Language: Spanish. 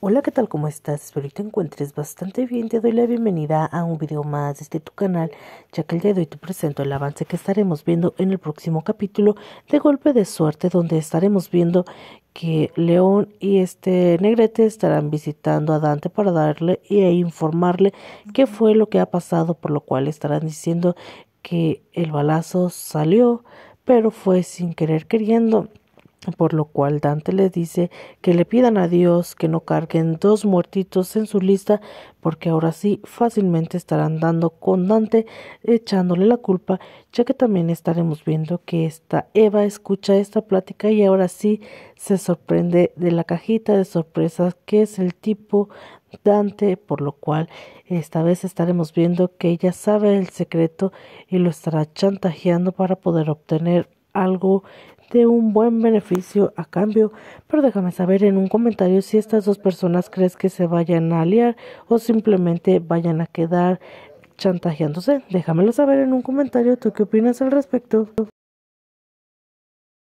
Hola, ¿qué tal? ¿Cómo estás? Espero que te encuentres bastante bien. Te doy la bienvenida a un video más de este tu canal, ya que el día de hoy te presento el avance que estaremos viendo en el próximo capítulo de Golpe de Suerte, donde estaremos viendo que León y este Negrete estarán visitando a Dante para darle e informarle qué fue lo que ha pasado, por lo cual estarán diciendo que el balazo salió, pero fue sin querer queriendo. Por lo cual Dante le dice que le pidan a Dios que no carguen dos muertitos en su lista, porque ahora sí fácilmente estarán dando con Dante echándole la culpa, ya que también estaremos viendo que esta Eva escucha esta plática y ahora sí se sorprende de la cajita de sorpresas que es el tipo Dante, por lo cual esta vez estaremos viendo que ella sabe el secreto y lo estará chantajeando para poder obtener algo de un buen beneficio a cambio, pero déjame saber en un comentario si estas dos personas crees que se vayan a liar o simplemente vayan a quedar chantajeándose. Déjamelo saber en un comentario, ¿tú qué opinas al respecto?